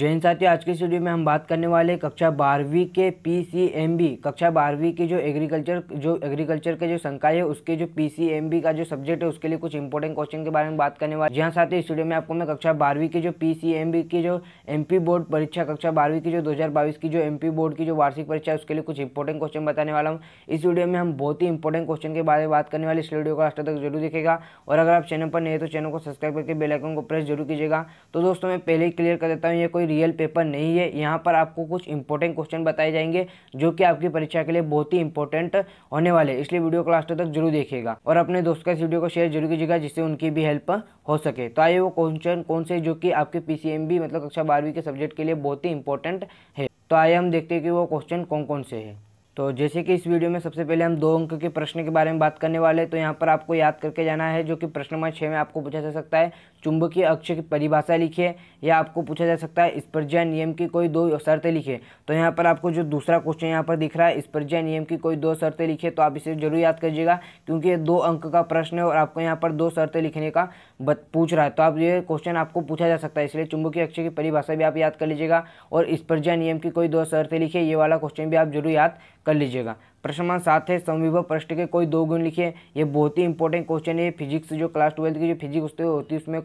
जैन साथियों आज के स्टूडियो में हम बात करने वाले कक्षा बारहवीं के पीसीएमबी कक्षा बारहवीं की जो एग्रीकल्चर जो एग्रीकल्चर के जो संकाय है उसके जो पीसीएमबी का जो सब्जेक्ट है उसके लिए कुछ इंपॉर्टेंट क्वेश्चन के बारे में बात करने वाले जहाँ साथियों स्टूडियो में आपको मैं कक्षा बारहवीं की जो पीसीएमबी की जो एम बोर्ड परीक्षा कक्षा बारहवीं की जो दो की जो एम बोर्ड की जो वार्षिक परीक्षा है उसके लिए कुछ इंपॉर्टेंट क्वेश्चन बताने वाला हूँ इस वीडियो में हम बहुत ही इंपॉर्टेंट क्वेश्चन के बारे में बात करने वाले इस वीडियो को लास्ट तक जरूर देखेगा और अगर आप चैनल पर नहीं है तो चैनल को सब्सक्राइब करके बेलाइकन को प्रेस जरूर कीजिएगा तो दोस्तों मैं पहले ही क्लियर कर देता हूँ ये कोई कोई रियल पेपर नहीं है यहाँ पर आपको कुछ इंपॉर्टेंट क्वेश्चन बताए जाएंगे जो कि आपकी परीक्षा के लिए बहुत ही इंपॉर्टेंट होने वाले इसलिए वीडियो को लास्ट तक जरूर देखिएगा और अपने दोस्त का इस वीडियो को शेयर जरूर कीजिएगा जिससे उनकी भी हेल्प हो सके तो आइए वो क्वेश्चन कौन से जो कि आपके पी मतलब कक्षा बारहवीं के सब्जेक्ट के लिए बहुत ही इंपॉर्टेंट है तो आइए हम देखते हैं कि वो क्वेश्चन कौन कौन से है तो जैसे कि इस वीडियो में सबसे पहले हम दो अंक के प्रश्न के बारे में बात करने वाले हैं तो यहाँ पर आपको याद करके जाना है जो कि प्रश्न नंबर छः में आपको पूछा जा सकता है चुंबकीय अक्ष की परिभाषा लिखिए या आपको पूछा जा सकता है स्पर्जा नियम की कोई दो शर्तें लिखिए तो यहाँ पर आपको जो दूसरा क्वेश्चन यहाँ पर दिख रहा है स्पर्जा नियम की कोई दो शर्तें लिखिए तो आप इसे जरूर याद करिएगा क्योंकि ये दो अंक का प्रश्न है और आपको यहाँ पर दो शर्तें लिखने का पूछ रहा है तो आप ये क्वेश्चन आपको पूछा जा सकता है इसलिए चुंबकीय अक्ष की परिभाषा भी आप याद कर लीजिएगा और स्पर्जा नियम की कोई दो शर्तें लिखिए ये वाला क्वेश्चन भी आप जरूर याद कर लीजिएगा प्रश्नमान सात है संविभव पृष्ठ के कोई दो गुण लिखिए ये बहुत ही इंपॉर्टेंट क्वेश्चन है फिजिक्स जो क्लास ट्वेल्थ की जो फिजिक्स होती है उसमें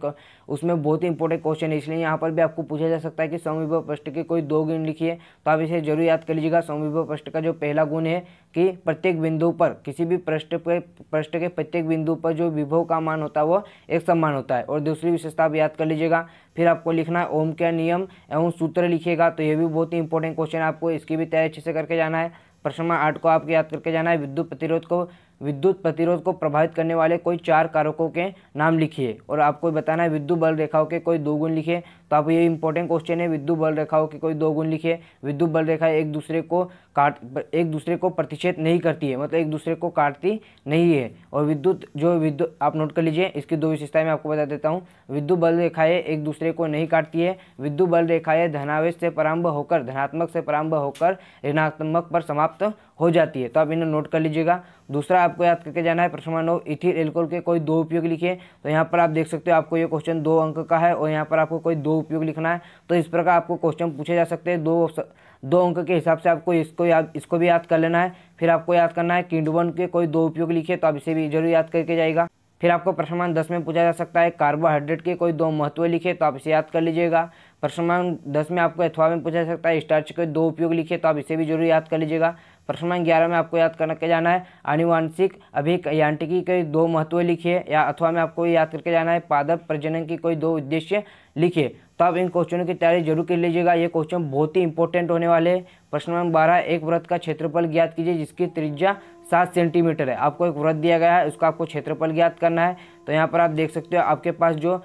उसमें बहुत ही इंपॉर्टेंट क्वेश्चन है इसलिए यहाँ पर भी आपको पूछा जा सकता है कि संविभव पृष्ठ के कोई दो गुण लिखिए तो आप इसे जरूर याद कर लीजिएगा संविभव पृष्ठ का जो पहला गुण है कि प्रत्येक बिंदु पर किसी भी पृष्ठ के पृष्ठ के प्रत्येक बिंदु पर जो विभव का मान होता है वो एक समान होता है और दूसरी विशेषता आप याद कर लीजिएगा फिर आपको लिखना है ओम के नियम एवं सूत्र लिखिएगा तो ये भी बहुत ही इंपॉर्टेंट क्वेश्चन है आपको इसकी भी तैयारी अच्छे से करके जाना है प्रश्न आठ को आपको याद करके जाना है विद्युत प्रतिरोध को विद्युत प्रतिरोध को प्रभावित करने वाले कोई चार कारकों के नाम लिखिए और आपको बताना है विद्युत बल रेखाओं के कोई दो गुण लिखिए तो आप ये इंपॉर्टेंट क्वेश्चन है विद्युत बल रेखाओं के कोई दो गुण लिखिए विद्युत बल रेखा एक दूसरे को काट एक दूसरे को प्रतिषेध नहीं करती है मतलब एक दूसरे को काटती नहीं है और विद्युत जो विद्युत आप नोट कर लीजिए इसकी दो विशेषताएं मैं आपको बता देता हूँ विद्युत बल रेखाएं एक दूसरे को नहीं काटती है विद्युत बल रेखाएं धनावेश से प्रारंभ होकर धनात्मक से प्रारंभ होकर ऋणात्मक पर समाप्त हो जाती है तो आप इन्हें नोट कर लीजिएगा दूसरा आपको याद करके जाना है प्रश्न नौ इथिल एल्कोल के कोई दो उपयोग लिखिए तो यहाँ पर आप देख सकते हो आपको ये क्वेश्चन दो अंक का है और यहाँ पर आपको कोई दो उपयोग लिखना है तो इस प्रकार आपको क्वेश्चन पूछे जा सकते हैं दो दो अंक के हिसाब से आपको इसको याद इसको भी याद कर लेना है फिर आपको याद करना है किंडवन के कोई दो उपयोग लिखिए तो आप इसे भी जरूर याद करके जाएगा फिर आपको प्रश्न दस में पूछा जा सकता है कार्बोहाइड्रेट के कोई दो महत्व लिखे तो आप इसे याद कर लीजिएगा प्रश्नमान दस में आपको अथवा में पूछा जा सकता है स्टार्च के दो उपयोग लिखे तो आप इसे भी जरूर याद कर लीजिएगा प्रश्न नंबर ग्यारह में आपको याद करके जाना है आनुवांशिक अभिक यांत्रिकी के दो महत्व लिखिए या अथवा में आपको याद करके जाना है पादप प्रजनन की कोई दो उद्देश्य लिखिए तो आप इन क्वेश्चनों की तैयारी जरूर कर लीजिएगा ये क्वेश्चन बहुत ही इंपॉर्टेंट होने वाले हैं प्रश्न नंबर बारह एक व्रत का क्षेत्रफल ज्ञात कीजिए जिसकी त्रिज्या सात सेंटीमीटर है आपको एक व्रत दिया गया है उसका आपको क्षेत्रफल ज्ञात करना है तो यहाँ पर आप देख सकते हो आपके पास जो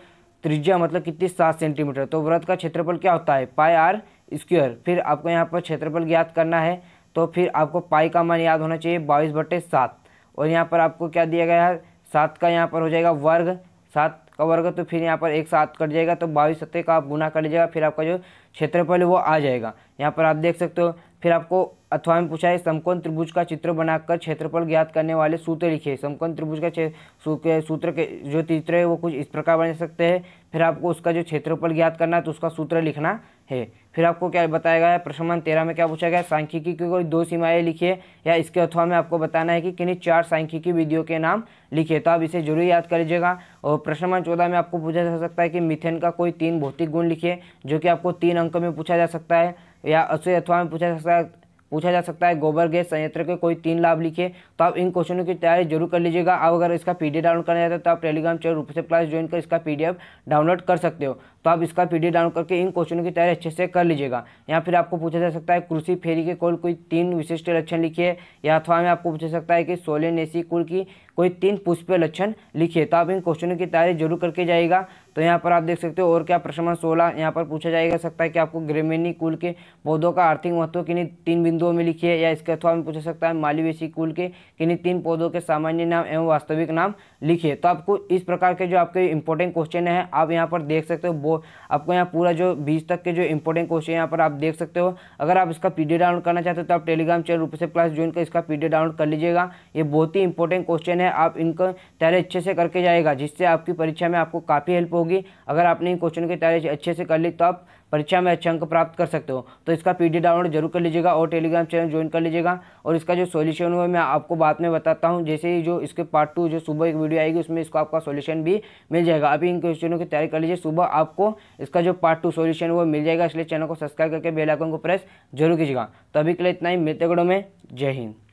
त्रिज्या मतलब कितनी सात सेंटीमीटर तो व्रत का क्षेत्रफल क्या होता है पाई आर स्क्वेयर फिर आपको यहाँ पर क्षेत्रफल ज्ञात करना है तो फिर आपको पाई का मान याद होना चाहिए बाईस बटे सात और यहाँ पर आपको क्या दिया गया है सात का यहाँ पर हो जाएगा वर्ग सात का वर्ग तो फिर यहाँ पर एक साथ कट जाएगा तो बाईस सत्ते का आप गुना कर लीजिएगा फिर आपका जो क्षेत्रफल है वो आ जाएगा यहाँ पर आप देख सकते हो फिर आपको अथवा में पूछा है समकोण त्रिभुज का चित्र बनाकर क्षेत्रफल ज्ञात करने वाले सूत्र लिखिए समकोण त्रिभुज का सूत्र के जो चित्र है वो कुछ इस प्रकार बन सकते हैं फिर आपको उसका जो क्षेत्रफल ज्ञात करना है तो उसका सूत्र लिखना है फिर आपको क्या बताया गया है प्रश्न तेरह में क्या पूछा गया सांख्यिकी की कोई दो सीमाएं लिखिए या इसके अथवा में आपको बताना है कि किन्हीं चार सांख्यिकी विधियों के नाम लिखिए तो आप इसे जरूर याद कर लीजिएगा और प्रश्न चौदह में आपको पूछा जा सकता है कि मिथेन का कोई तीन भौतिक गुण लिखिए जो कि आपको तीन अंक में पूछा जा सकता है या अशु अथवा में पूछा जा सकता है पूछा जा सकता है गोबर गैस संयंत्र के कोई तीन लाभ लिखिए तो आप इन क्वेश्चनों की तैयारी जरूर कर लीजिएगा आप अगर इसका पी डाउनलोड करना चाहते हो तो आप टेलीग्राम चैनल रूप से क्लास ज्वाइन कर इसका पीडीएफ डाउनलोड कर सकते हो तो आप इसका पी डाउनलोड करके इन क्वेश्चनों की तैयारी अच्छे से कर लीजिएगा या फिर आपको पूछा जा सकता है कृषि फेरी के कुल कोई तीन विशिष्ट लक्षण लिखिए या अथवा में आपको पूछा सकता है कि सोलेनेसी कुल की कोई तीन पुष्प लक्षण लिखिए तो आप इन क्वेश्चनों की तैयारी जरूर करके जाएगा तो यहाँ पर आप देख सकते हो और क्या प्रश्न नंबर सोलह यहाँ पर पूछा जाएगा सकता है कि आपको ग्रेमेनी कुल के पौधों का आर्थिक महत्व किन्हीं तीन बिंदुओं में लिखिए या इसके अथवा में पूछा सकता है मालिवेशी कुल के किन्हीं तीन पौधों के सामान्य नाम एवं वास्तविक नाम लिखिए तो आपको इस प्रकार के जो आपके इंपॉर्टेंट क्वेश्चन है आप यहाँ पर देख सकते हो आपको यहाँ पूरा जो बीस तक के जो इंपॉर्टेंट क्वेश्चन यहाँ पर आप देख सकते हो अगर आप इसका पी डाउनलोड करना चाहते हो तो आप टेलीग्राम चैनल रूप से क्लास ज्वाइन कर इसका पी डाउनलोड कर लीजिएगा ये बहुत ही इंपॉर्टेंट क्वेश्चन है है आप इनको तैयारी अच्छे से करके जाएगा जिससे आपकी परीक्षा में आपको काफ़ी हेल्प होगी अगर आपने इन क्वेश्चन की तैयारी अच्छे से कर ली तो आप परीक्षा में अच्छे अंक प्राप्त कर सकते हो तो इसका पी डाउनलोड जरूर कर लीजिएगा और टेलीग्राम चैनल ज्वाइन कर लीजिएगा और इसका जो सोल्यूशन हुआ मैं आपको बाद में बताता हूँ जैसे ही जो इसके पार्ट टू जो सुबह एक वीडियो आएगी उसमें इसको आपका सोल्यूशन भी मिल जाएगा अभी इन क्वेश्चनों की तैयारी कर लीजिए सुबह आपको इसका जो पार्ट टू सोल्यूशन वो मिल जाएगा इसलिए चैनल को सब्सक्राइब करके बेलाइकन को प्रेस जरूर कीजिएगा तो अभी के लिए इतना ही मिलते में जय हिंद